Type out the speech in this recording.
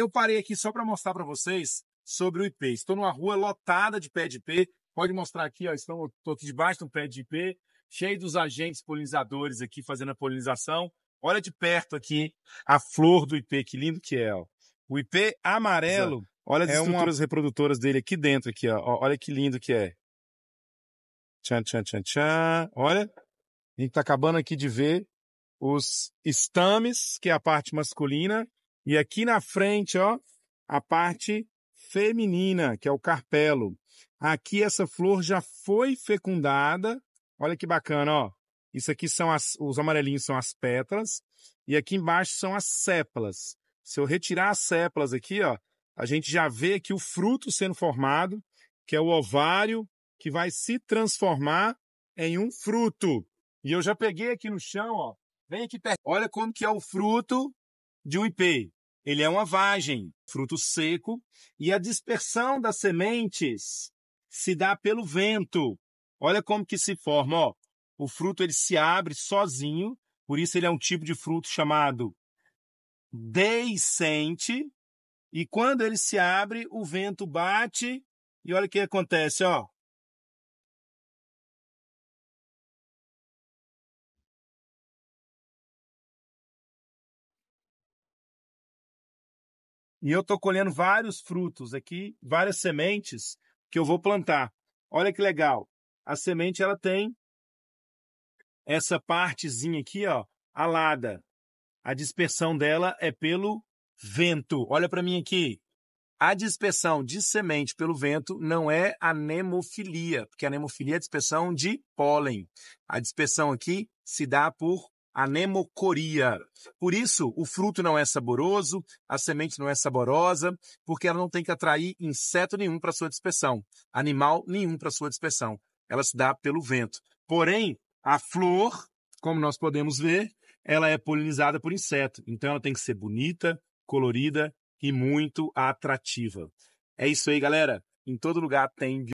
Eu parei aqui só para mostrar para vocês sobre o IP. Estou numa rua lotada de pé de IP. Pode mostrar aqui, ó, estou, aqui debaixo de um pé de IP, cheio dos agentes polinizadores aqui fazendo a polinização. Olha de perto aqui a flor do IP, que lindo que é. Ó. O IP amarelo, Exato. olha as é estruturas uma... reprodutoras dele aqui dentro, aqui, ó. olha que lindo que é. Tchan, tchan, tchan, tchan. Olha, a gente está acabando aqui de ver os estames, que é a parte masculina, e aqui na frente, ó, a parte feminina, que é o carpelo. Aqui essa flor já foi fecundada. Olha que bacana, ó. Isso aqui são as, os amarelinhos são as pétalas e aqui embaixo são as sépalas. Se eu retirar as sépalas aqui, ó, a gente já vê aqui o fruto sendo formado, que é o ovário que vai se transformar em um fruto. E eu já peguei aqui no chão, ó. Vem aqui perto. Olha como que é o fruto de um ipê, Ele é uma vagem, fruto seco, e a dispersão das sementes se dá pelo vento. Olha como que se forma, ó. O fruto ele se abre sozinho, por isso ele é um tipo de fruto chamado deiscente. E quando ele se abre, o vento bate e olha o que acontece, ó. E eu estou colhendo vários frutos aqui, várias sementes que eu vou plantar. Olha que legal. A semente ela tem essa partezinha aqui, ó, alada. A dispersão dela é pelo vento. Olha para mim aqui. A dispersão de semente pelo vento não é a nemofilia, porque a nemofilia é a dispersão de pólen. A dispersão aqui se dá por anemocoria. Por isso, o fruto não é saboroso, a semente não é saborosa, porque ela não tem que atrair inseto nenhum para sua dispersão, animal nenhum para sua dispersão. Ela se dá pelo vento. Porém, a flor, como nós podemos ver, ela é polinizada por inseto. Então, ela tem que ser bonita, colorida e muito atrativa. É isso aí, galera. Em todo lugar tem.